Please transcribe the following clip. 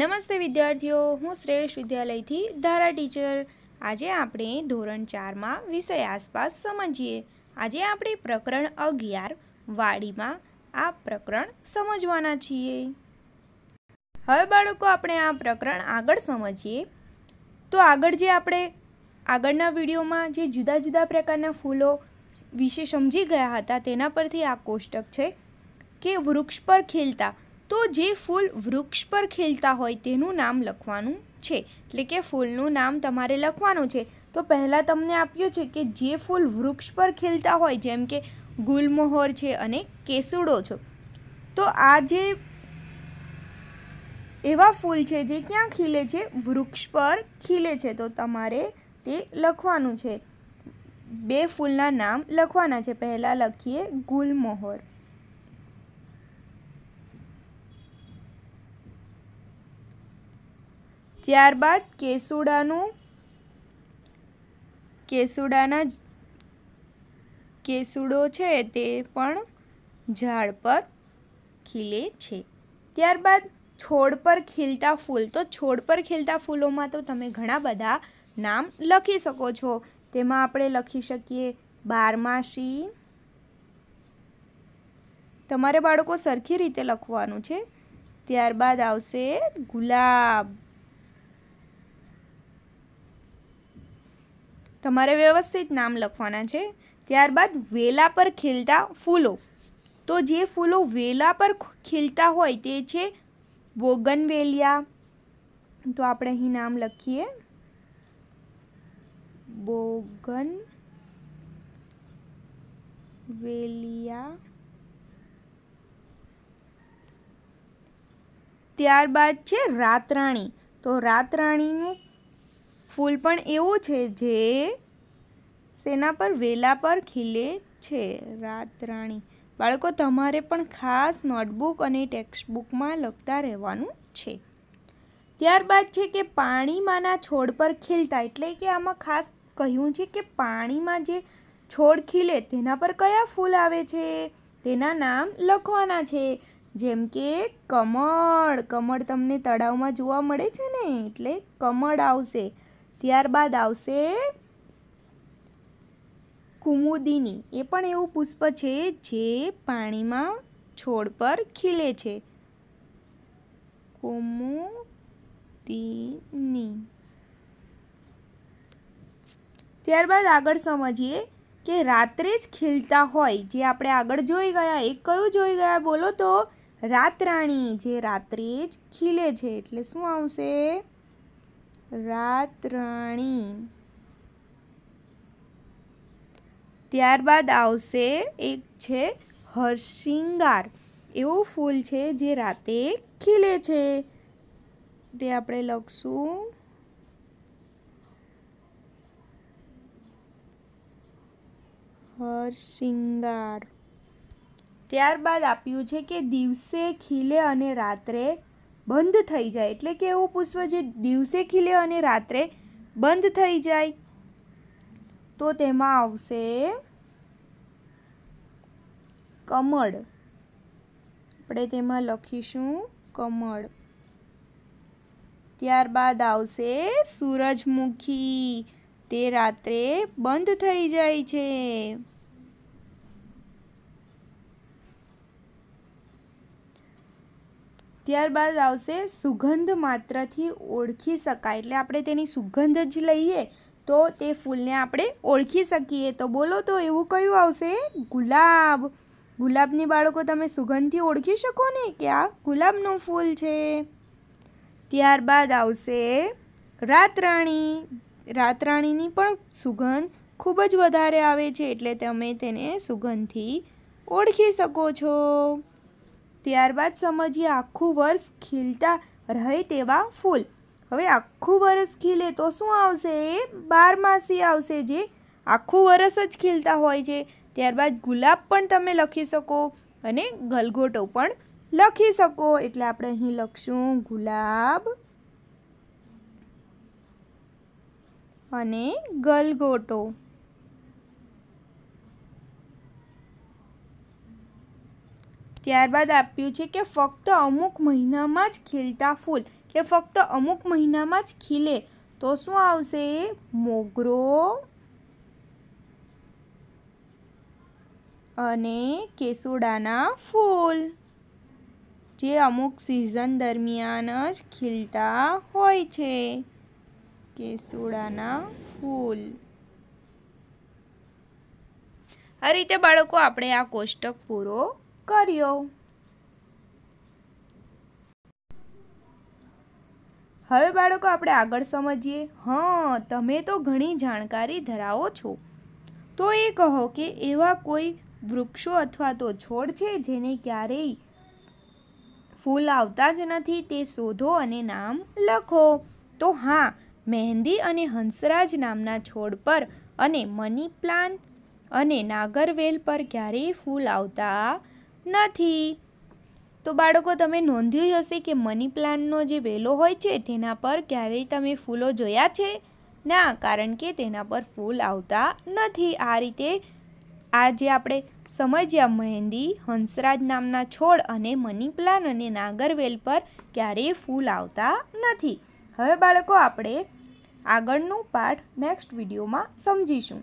નમસ્તે વિદ્યાર્થીઓ હું શ્રેષ્ઠ વિદ્યાલયથી ધારા ટીચર આજે આપણે ધોરણ ચારમાં વિષય આસપાસ સમજીએ આજે આપણે પ્રકરણ અગિયાર વાડીમાં આ પ્રકરણ સમજવાના છીએ હવે બાળકો આપણે આ પ્રકરણ આગળ સમજીએ તો આગળ જે આપણે આગળના વિડીયોમાં જે જુદા જુદા પ્રકારના ફૂલો વિશે સમજી ગયા હતા તેના પરથી આ કોષ્ટક છે કે વૃક્ષ પર ખીલતા તો જે ફૂલ વૃક્ષ પર ખીલતા હોય તેનું નામ લખવાનું છે એટલે કે ફૂલનું નામ તમારે લખવાનું છે તો પહેલાં તમને આપ્યું છે કે જે ફૂલ વૃક્ષ પર ખીલતા હોય જેમ કે ગુલમોહર છે અને કેસુડો છે તો આ જે એવા ફૂલ છે જે ક્યાં ખીલે છે વૃક્ષ પર ખીલે છે તો તમારે તે લખવાનું છે બે ફૂલના નામ લખવાના છે પહેલાં લખીએ ગુલમોહર ત્યારબાદ કેસુડાનું કેસુડાના કેસુડો છે તે પણ ઝાડ પર ખીલે છે ત્યારબાદ છોડ પર ખીલતા ફૂલ તો છોડ પર ખીલતા ફૂલોમાં તો તમે ઘણા બધા નામ લખી શકો છો તેમાં આપણે લખી શકીએ બારમાસી તમારે બાળકો સરખી રીતે લખવાનું છે ત્યારબાદ આવશે ગુલાબ તમારે વ્યવસ્થિત નામ લખવાના છે ત્યારબાદ વેલા પર ખીલતા ફૂલો તો જે ફૂલો વેલા પર ખીલતા હોય તે છે બોગનવેલિયા તો આપણે અહીં નામ લખીએ બોગન વેલિયા ત્યારબાદ છે રાતરાણી તો રાતરાણીનું ફૂલ પણ એવું છે જે સેના પર વેલા પર ખીલે છે રાતરાણી બાળકો તમારે પણ ખાસ નોટબુક અને ટેક્સ્ટબુકમાં લખતા રહેવાનું છે ત્યારબાદ છે કે પાણીમાંના છોડ પર ખીલતા એટલે કે આમાં ખાસ કહ્યું છે કે પાણીમાં જે છોડ ખીલે તેના પર કયા ફૂલ આવે છે તેના નામ લખવાના છે જેમ કે કમળ કમળ તમને તળાવમાં જોવા મળે છે ને એટલે કમળ આવશે ત્યારબાદ આવશે કુમુદિની એ પણ એવું પુષ્પ છે જે પાણીમાં છોડ પર ખીલે છે કુમુદિની ત્યારબાદ આગળ સમજીએ કે રાત્રે જ ખીલતા હોય જે આપણે આગળ જોઈ ગયા એ કયું જોઈ ગયા બોલો તો રાતરાણી જે રાત્રે જ ખીલે છે એટલે શું આવશે રાતરણી ત્યારબાદ આવશે એક છે હરશિંગાર એવું ફૂલ છે જે રાતે ખીલે છે તે આપણે લખશું હરશિંગાર ત્યારબાદ આપ્યું છે કે દિવસે ખીલે અને રાત્રે બંધ થઈ જાય એટલે કે એવું પુષ્પ જે દિવસે ખીલે અને રાત્રે બંધ થઈ જાય તો તેમાં આવશે કમળ આપણે તેમાં લખીશું કમળ ત્યારબાદ આવશે સૂરજમુખી તે રાત્રે બંધ થઈ જાય છે ત્યારબાદ આવશે સુગંધ માત્રથી ઓળખી શકાય એટલે આપણે તેની સુગંધ જ લઈએ તો તે ફૂલને આપણે ઓળખી શકીએ તો બોલો તો એવું કયું આવશે ગુલાબ ગુલાબની બાળકો તમે સુગંધથી ઓળખી શકો ને કે આ ગુલાબનું ફૂલ છે ત્યારબાદ આવશે રાતરાણી રાતરાણીની પણ સુગંધ ખૂબ જ વધારે આવે છે એટલે તમે તેને સુગંધથી ઓળખી શકો છો ત્યારબાદ સમજીએ આખું વર્ષ ખીલતા રહે તેવા ફૂલ હવે આખું વર્ષ ખીલે તો શું આવશે એ બારમાસી આવશે જે આખું વર્ષ જ ખીલતા હોય છે ત્યારબાદ ગુલાબ પણ તમે લખી શકો અને ગલગોટો પણ લખી શકો એટલે આપણે અહીં લખશું ગુલાબ અને ગલગોટો ત્યારબાદ આપ્યું છે કે ફક્ત અમુક મહિનામાં જ ખીલતા ફૂલ એટલે ફક્ત અમુક મહિનામાં જ ખીલે તો શું આવશે મોગરો અને કેસુડાના ફૂલ જે અમુક સિઝન દરમિયાન જ ખીલતા હોય છે કેસુડાના ફૂલ આ રીતે બાળકો આપણે આ કોષ્ટક પૂરો કર્યો હવે બાળકો આપણે આગળ સમજીએ હા તમે તો ઘણી જાણકારી ધરાવો છો તો એ કહો કે એવા કોઈ વૃક્ષો અથવા તો છોડ છે જેને ક્યારેય ફૂલ આવતા જ નથી તે શોધો અને નામ લખો તો હા મહેંદી અને હંસરાજ નામના છોડ પર અને મની પ્લાન્ટ અને નાગરવેલ પર ક્યારેય ફૂલ આવતા નથી તો બાળકો તમે નોંધ્યું હશે કે મની પ્લાન્ટનો જે વેલો હોય છે તેના પર ક્યારેય તમે ફૂલો જોયા છે ના કારણ કે તેના પર ફૂલ આવતા નથી આ રીતે આજે આપણે સમજ્યા મહેંદી હંસરાજ નામના છોડ અને મની પ્લાન અને નાગરવેલ પર ક્યારેય ફૂલ આવતા નથી હવે બાળકો આપણે આગળનું પાઠ નેક્સ્ટ વિડીયોમાં સમજીશું